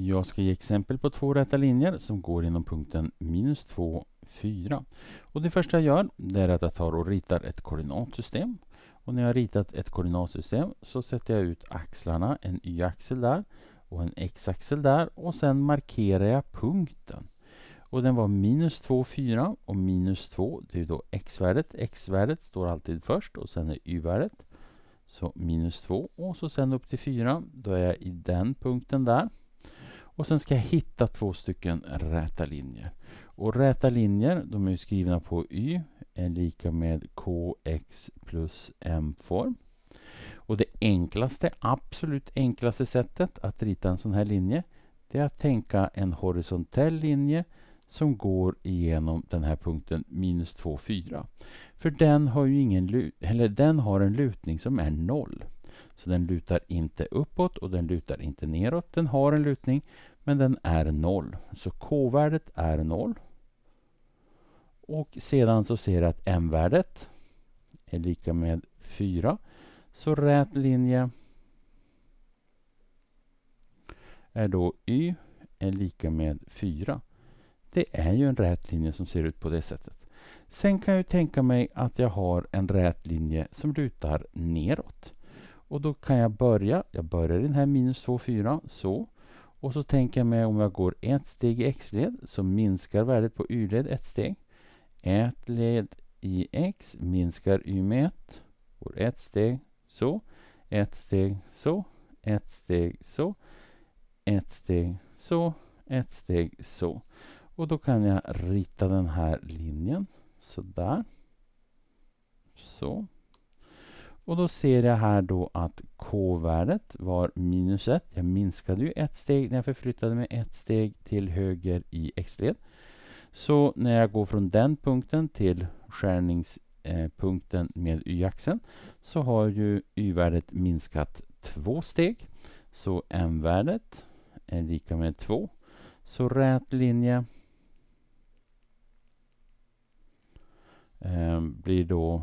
Jag ska ge exempel på två rätta linjer som går inom punkten minus 2, 4. Och det första jag gör är att jag tar och ritar ett koordinatsystem. Och när jag ritat ett koordinatsystem så sätter jag ut axlarna, en y-axel där och en x-axel där och sen markerar jag punkten. Och den var minus 2, 4 och minus 2 det är då x-värdet. X-värdet står alltid först och sen är y-värdet. Så minus 2 och så sen upp till 4. Då är jag i den punkten där. Och sen ska jag hitta två stycken räta linjer. Och räta linjer, de är skrivna på y, är lika med kx plus m-form. Och det enklaste, absolut enklaste sättet att rita en sån här linje, det är att tänka en horisontell linje som går igenom den här punkten minus 2, 4. För den har, ju ingen, eller den har en lutning som är noll. Så den lutar inte uppåt och den lutar inte neråt. Den har en lutning, men den är noll. Så k-värdet är noll. Och sedan så ser jag att m-värdet är lika med 4. Så rät linje är då y är lika med 4. Det är ju en rät linje som ser ut på det sättet. Sen kan jag tänka mig att jag har en rät linje som lutar neråt. Och då kan jag börja. Jag börjar i den här minus 2, 4. Så. Och så tänker jag mig om jag går ett steg i x-led så minskar värdet på y-led ett steg. Ett led i x minskar y med ett. Går ett steg så. Ett steg så. Ett steg så. Ett steg så. Ett steg så. Och då kan jag rita den här linjen. Sådär. Så. Och då ser jag här då att k-värdet var minus 1. Jag minskade ju ett steg när jag förflyttade mig ett steg till höger i x-led. Så när jag går från den punkten till skärningspunkten med y-axeln så har ju y-värdet minskat två steg. Så m-värdet är lika med 2. Så rät linje eh, blir då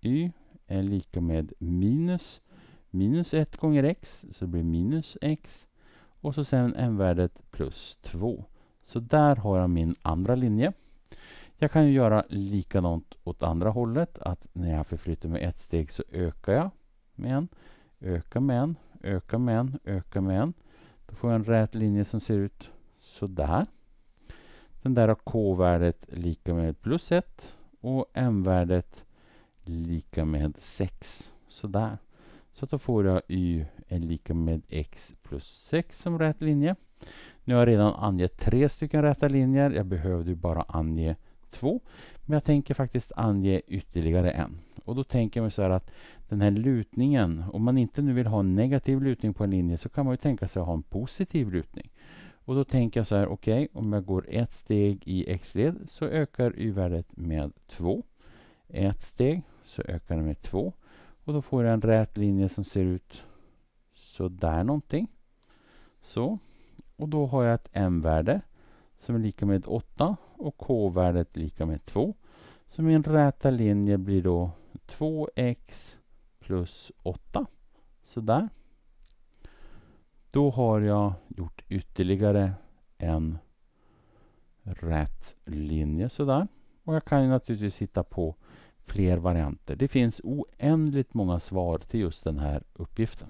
y är lika med minus minus 1 gånger x, så det blir minus x. Och så sen m-värdet plus 2. Så där har jag min andra linje. Jag kan ju göra likadant åt andra hållet, att när jag förflyttar mig ett steg så ökar jag med en, ökar med en, ökar med en, ökar med en. Då får jag en rät linje som ser ut så där. Den där har k-värdet lika med plus 1 och m-värdet lika med 6. Sådär. Så då får jag y är lika med x plus 6 som rät linje. Nu har jag redan angett tre stycken räta linjer. Jag behövde ju bara ange två. Men jag tänker faktiskt ange ytterligare en. Och då tänker jag mig så här att den här lutningen, om man inte nu vill ha en negativ lutning på en linje så kan man ju tänka sig att ha en positiv lutning. Och då tänker jag så här, okej, okay, om jag går ett steg i x-led så ökar y-värdet med 2. Ett steg, så ökar den med 2. Och då får jag en rät linje som ser ut sådär. någonting. Så. Och då har jag ett m-värde som är lika med 8 och k-värdet lika med 2. Så min räta linje blir då 2x plus 8. Sådär. Då har jag gjort ytterligare en rät linje sådär. Och jag kan ju naturligtvis hitta på fler varianter. Det finns oändligt många svar till just den här uppgiften.